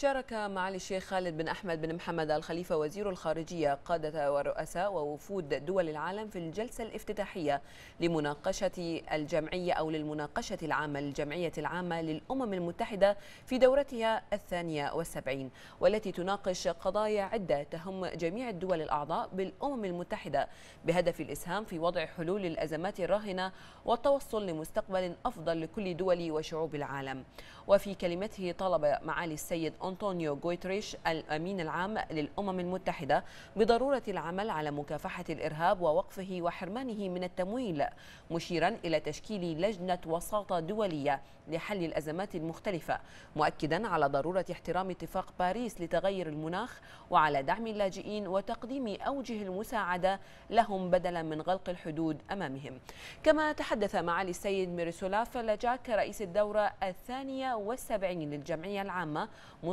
شارك معالي الشيخ خالد بن أحمد بن محمد الخليفة وزير الخارجية قادة ورؤساء ووفود دول العالم في الجلسة الافتتاحية لمناقشة الجمعية أو للمناقشة العامة للجمعية العامة للأمم المتحدة في دورتها الثانية والسبعين والتي تناقش قضايا عدة تهم جميع الدول الأعضاء بالأمم المتحدة بهدف الإسهام في وضع حلول الأزمات الراهنة والتوصل لمستقبل أفضل لكل دول وشعوب العالم وفي كلمته طلب معالي السيد أنطونيو غويتريش الأمين العام للأمم المتحدة بضرورة العمل على مكافحة الإرهاب ووقفه وحرمانه من التمويل مشيرا إلى تشكيل لجنة وساطة دولية لحل الأزمات المختلفة مؤكدا على ضرورة احترام اتفاق باريس لتغير المناخ وعلى دعم اللاجئين وتقديم أوجه المساعدة لهم بدلا من غلق الحدود أمامهم كما تحدث معالي السيد ميرسولاف فلاجاك رئيس الدورة الثانية والسبعين للجمعية العامة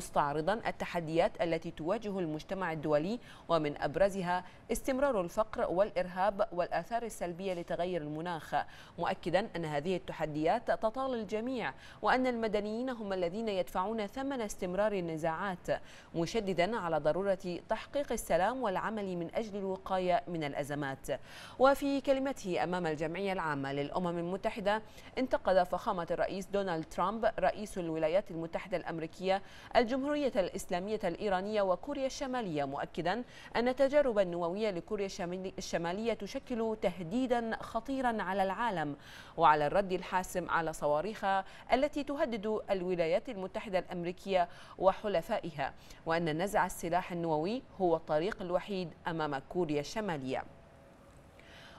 مستعرضا التحديات التي تواجه المجتمع الدولي ومن أبرزها استمرار الفقر والإرهاب والآثار السلبية لتغير المناخ مؤكدا أن هذه التحديات تطال الجميع وأن المدنيين هم الذين يدفعون ثمن استمرار النزاعات مشددا على ضرورة تحقيق السلام والعمل من أجل الوقاية من الأزمات وفي كلمته أمام الجمعية العامة للأمم المتحدة انتقد فخامة الرئيس دونالد ترامب رئيس الولايات المتحدة الأمريكية الجمهورية الإسلامية الإيرانية وكوريا الشمالية مؤكدا أن التجارب النووية لكوريا الشمالية تشكل تهديدا خطيرا على العالم وعلى الرد الحاسم على صواريخها التي تهدد الولايات المتحدة الأمريكية وحلفائها وأن نزع السلاح النووي هو الطريق الوحيد أمام كوريا الشمالية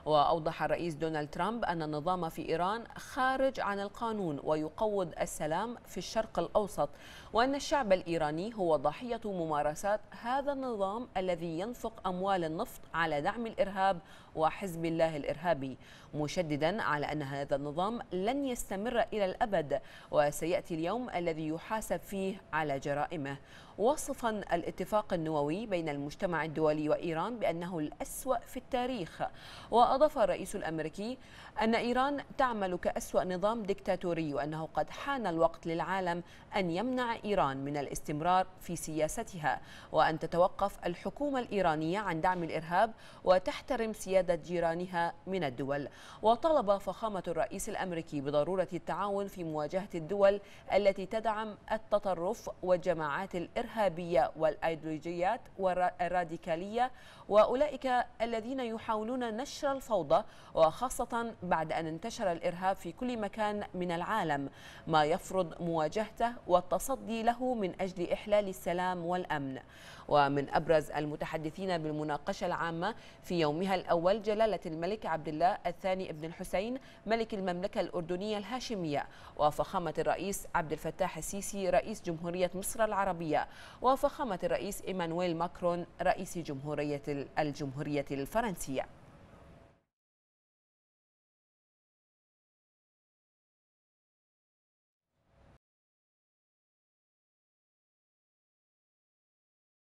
وأوضح الرئيس دونالد ترامب أن النظام في إيران خارج عن القانون ويقوض السلام في الشرق الأوسط وأن الشعب الإيراني هو ضحية ممارسات هذا النظام الذي ينفق أموال النفط على دعم الإرهاب وحزب الله الإرهابي مشددا على أن هذا النظام لن يستمر إلى الأبد وسيأتي اليوم الذي يحاسب فيه على جرائمه واصفا الاتفاق النووي بين المجتمع الدولي وإيران بأنه الأسوأ في التاريخ وأ أضاف الرئيس الأمريكي أن إيران تعمل كأسوأ نظام ديكتاتوري وأنه قد حان الوقت للعالم أن يمنع إيران من الاستمرار في سياستها وأن تتوقف الحكومة الإيرانية عن دعم الإرهاب وتحترم سيادة جيرانها من الدول وطلب فخامة الرئيس الأمريكي بضرورة التعاون في مواجهة الدول التي تدعم التطرف والجماعات الإرهابية والأيديولوجيات والراديكالية وأولئك الذين يحاولون نشر فوضى وخاصة بعد أن انتشر الإرهاب في كل مكان من العالم ما يفرض مواجهته والتصدي له من أجل إحلال السلام والأمن ومن أبرز المتحدثين بالمناقشة العامة في يومها الأول جلالة الملك عبد الله الثاني ابن الحسين ملك المملكة الأردنية الهاشمية وفخامة الرئيس عبد الفتاح السيسي رئيس جمهورية مصر العربية وفخامة الرئيس إيمانويل ماكرون رئيس جمهورية الجمهورية الفرنسية